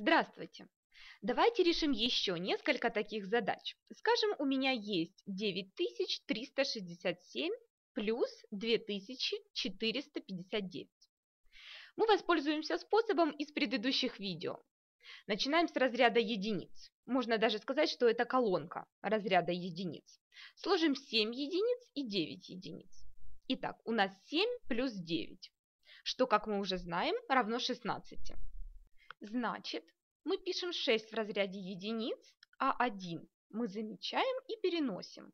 Здравствуйте! Давайте решим еще несколько таких задач. Скажем, у меня есть 9367 плюс 2459. Мы воспользуемся способом из предыдущих видео. Начинаем с разряда единиц. Можно даже сказать, что это колонка разряда единиц. Сложим 7 единиц и 9 единиц. Итак, у нас 7 плюс 9, что, как мы уже знаем, равно 16. Значит, мы пишем 6 в разряде единиц, а 1 мы замечаем и переносим.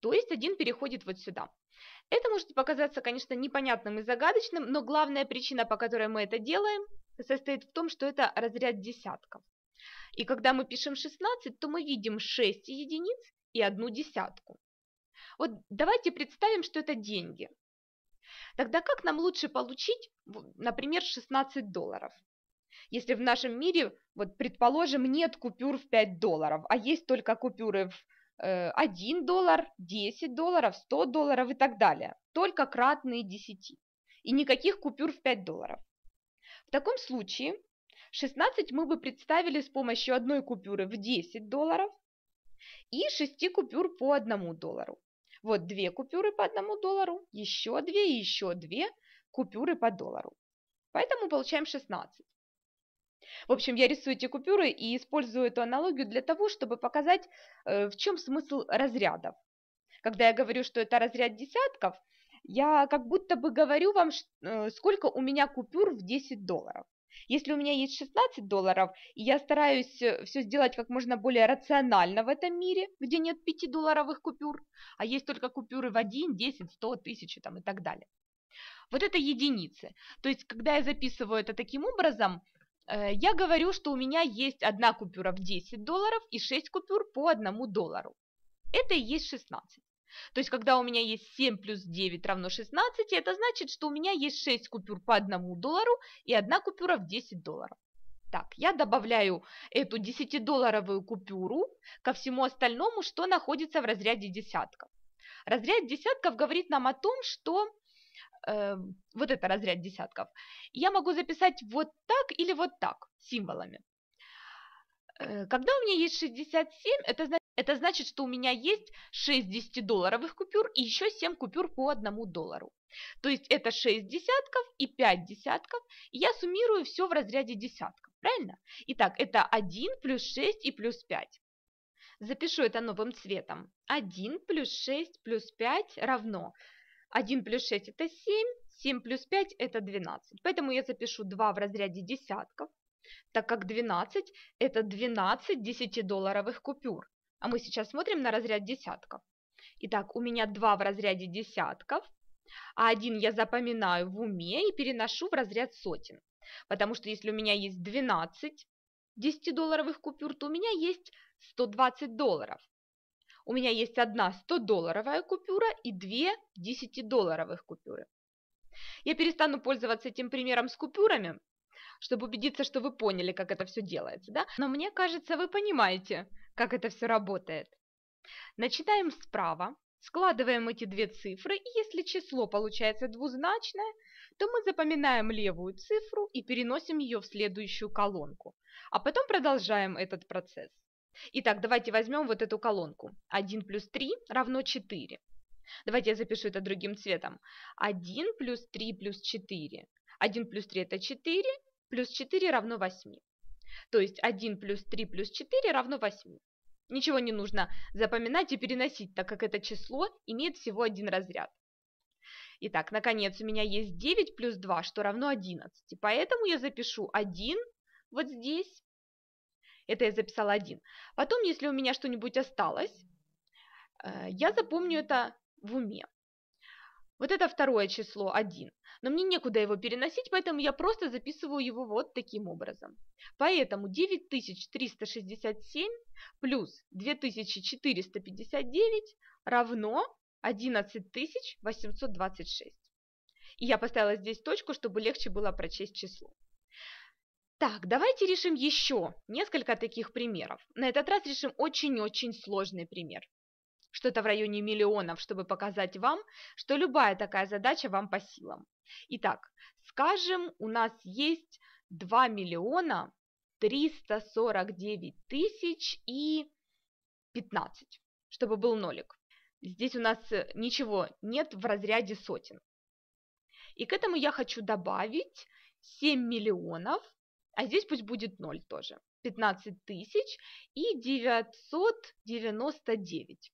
То есть 1 переходит вот сюда. Это может показаться, конечно, непонятным и загадочным, но главная причина, по которой мы это делаем, состоит в том, что это разряд десятков. И когда мы пишем 16, то мы видим 6 единиц и одну десятку. Вот давайте представим, что это деньги. Тогда как нам лучше получить, например, 16 долларов? Если в нашем мире, вот предположим, нет купюр в 5 долларов, а есть только купюры в 1 э, доллар, 10 долларов, 100 долларов и так далее. Только кратные 10. И никаких купюр в 5 долларов. В таком случае 16 мы бы представили с помощью одной купюры в 10 долларов и 6 купюр по 1 доллару. Вот две купюры по 1 доллару, еще две и еще две купюры по доллару. Поэтому получаем 16. В общем, я рисую эти купюры и использую эту аналогию для того, чтобы показать, э, в чем смысл разрядов. Когда я говорю, что это разряд десятков, я как будто бы говорю вам, э, сколько у меня купюр в 10 долларов. Если у меня есть 16 долларов, и я стараюсь э, все сделать как можно более рационально в этом мире, где нет 5-долларовых купюр, а есть только купюры в 1, 10, 100, 1000 там, и так далее. Вот это единицы. То есть, когда я записываю это таким образом, Э, я говорю, что у меня есть одна купюра в 10 долларов и 6 купюр по 1 доллару. Это и есть 16. То есть, когда у меня есть 7 плюс 9 равно 16, это значит, что у меня есть 6 купюр по 1 доллару и 1 купюра в 10 долларов. Так, я добавляю эту 10-долларовую купюру ко всему остальному, что находится в разряде десятков. Разряд десятков говорит нам о том, что э, вот это разряд десятков. Я могу записать вот так или вот так символами. Э, когда у меня есть 67, это значит, это значит, что у меня есть 60 долларовых купюр и еще 7 купюр по 1 доллару. То есть это 6 десятков и 5 десятков. И я суммирую все в разряде десятков, правильно? Итак, это 1 плюс 6 и плюс 5. Запишу это новым цветом. 1 плюс 6 плюс 5 равно 1 плюс 6 это 7, 7 плюс 5 это 12. Поэтому я запишу 2 в разряде десятков, так как 12 это 12 10-долларовых купюр. А мы сейчас смотрим на разряд десятков. Итак, у меня 2 в разряде десятков, а один я запоминаю в уме и переношу в разряд сотен. Потому что если у меня есть 12 10-долларовых купюр, то у меня есть 120 долларов. У меня есть одна 100-долларовая купюра и две 10-долларовых купюры. Я перестану пользоваться этим примером с купюрами, чтобы убедиться, что вы поняли, как это все делается, да? Но мне кажется, вы понимаете, как это все работает. Начинаем справа, складываем эти две цифры, и если число получается двузначное, то мы запоминаем левую цифру и переносим ее в следующую колонку, а потом продолжаем этот процесс. Итак, давайте возьмем вот эту колонку. 1 плюс 3 равно 4. Давайте я запишу это другим цветом. 1 плюс 3 плюс 4. 1 плюс 3 это 4, плюс 4 равно 8. То есть 1 плюс 3 плюс 4 равно 8. Ничего не нужно запоминать и переносить, так как это число имеет всего один разряд. Итак, наконец, у меня есть 9 плюс 2, что равно 11. поэтому я запишу 1 вот здесь это я записала один. Потом, если у меня что-нибудь осталось, э, я запомню это в уме. Вот это второе число 1. Но мне некуда его переносить, поэтому я просто записываю его вот таким образом. Поэтому 9367 плюс 2459 равно 11826. И я поставила здесь точку, чтобы легче было прочесть число. Так, давайте решим еще несколько таких примеров. На этот раз решим очень-очень сложный пример. Что-то в районе миллионов, чтобы показать вам, что любая такая задача вам по силам. Итак, скажем, у нас есть 2 миллиона 349 тысяч и 15, чтобы был нолик. Здесь у нас э, ничего нет в разряде сотен. И к этому я хочу добавить 7 миллионов а здесь пусть будет 0 тоже. 15 тысяч и 999.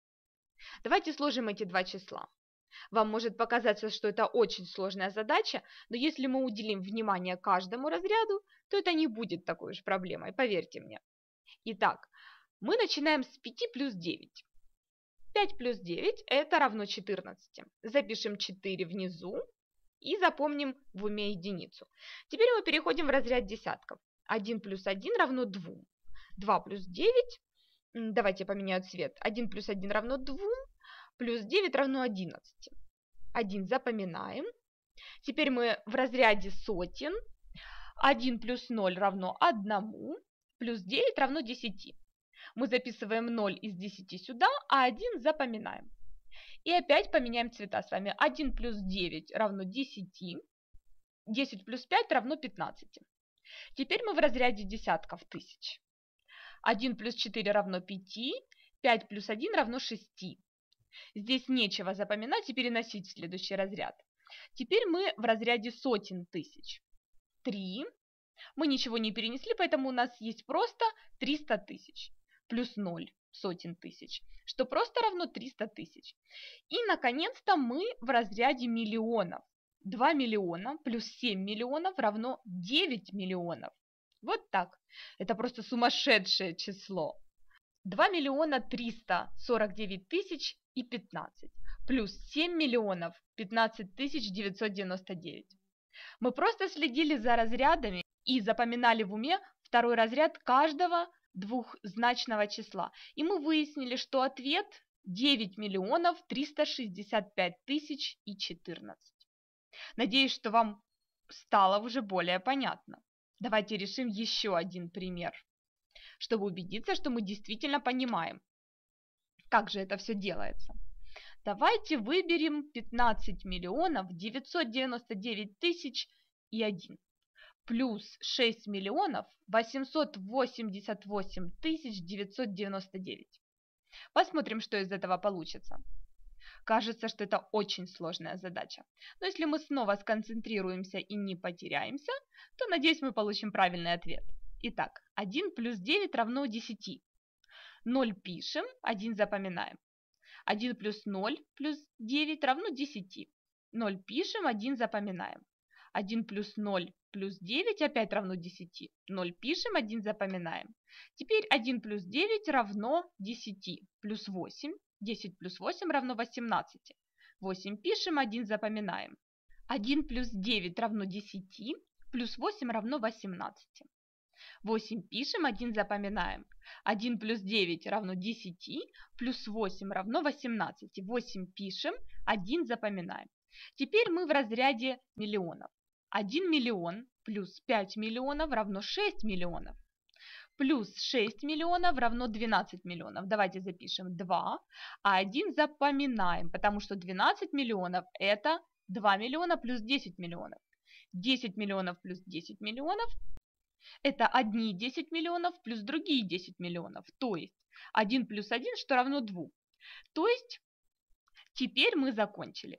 Давайте сложим эти два числа. Вам может показаться, что это очень сложная задача, но если мы уделим внимание каждому разряду, то это не будет такой уж проблемой, поверьте мне. Итак, мы начинаем с 5 плюс 9. 5 плюс 9 – это равно 14. Запишем 4 внизу, и запомним в уме единицу. Теперь мы переходим в разряд десятков. 1 плюс 1 равно 2. 2 плюс 9, давайте я поменяю цвет, 1 плюс 1 равно 2, плюс 9 равно 11. 1 запоминаем. Теперь мы в разряде сотен. 1 плюс 0 равно 1, плюс 9 равно 10. Мы записываем 0 из 10 сюда, а 1 запоминаем. И опять поменяем цвета с вами. 1 плюс 9 равно 10. 10 плюс 5 равно 15. Теперь мы в разряде десятков тысяч. 1 плюс 4 равно 5. 5 плюс 1 равно 6. Здесь нечего запоминать и переносить в следующий разряд. Теперь мы в разряде сотен тысяч. 3. Мы ничего не перенесли, поэтому у нас есть просто 300 тысяч. Плюс 0 сотен тысяч, что просто равно 300 тысяч. И, наконец-то, мы в разряде миллионов. 2 миллиона плюс 7 миллионов равно 9 миллионов. Вот так. Это просто сумасшедшее число. 2 миллиона 349 тысяч и 15 плюс 7 миллионов 15 тысяч 999. Мы просто следили за разрядами и запоминали в уме второй разряд каждого двухзначного числа. И мы выяснили, что ответ 9 миллионов 365 тысяч и 14. Надеюсь, что вам стало уже более понятно. Давайте решим еще один пример, чтобы убедиться, что мы действительно понимаем, как же это все делается. Давайте выберем 15 миллионов 999 тысяч и 1 плюс 6 миллионов 888 тысяч 999. Посмотрим, что из этого получится. Кажется, что это очень сложная задача. Но если мы снова сконцентрируемся и не потеряемся, то, надеюсь, мы получим правильный ответ. Итак, 1 плюс 9 равно 10. 0 пишем, 1 запоминаем. 1 плюс 0 плюс 9 равно 10. 0 пишем, 1 запоминаем. 1 плюс 0 плюс 9 опять равно 10. 0 пишем, 1 запоминаем. Теперь 1 плюс 9 равно 10 плюс 8. 10 плюс 8 равно 18. 8 пишем, 1 запоминаем. 1 плюс 9 равно 10, плюс 8 равно 18. 8 пишем, 1 запоминаем. 1 плюс 9 равно 10, плюс 8 равно 18. 8 пишем, 1 запоминаем. Теперь мы в разряде миллионов. 1 миллион плюс 5 миллионов равно 6 миллионов. Плюс 6 миллионов равно 12 миллионов. Давайте запишем 2, а 1 запоминаем, потому что 12 миллионов это 2 миллиона плюс 10 миллионов. 10 миллионов плюс 10 миллионов это одни 10 миллионов плюс другие 10 миллионов. То есть 1 плюс 1, что равно 2. То есть теперь мы закончили.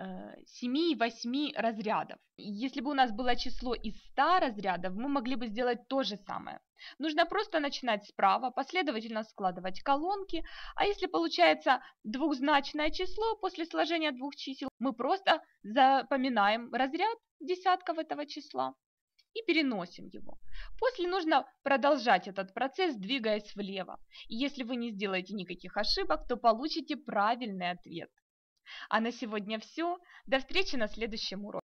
7-8 э, разрядов. Если бы у нас было число из 100 разрядов, мы могли бы сделать то же самое. Нужно просто начинать справа, последовательно складывать колонки, а если получается двухзначное число после сложения двух чисел, мы просто запоминаем разряд десятков этого числа и переносим его. После нужно продолжать этот процесс, двигаясь влево. И если вы не сделаете никаких ошибок, то получите правильный ответ. А на сегодня все. До встречи на следующем уроке.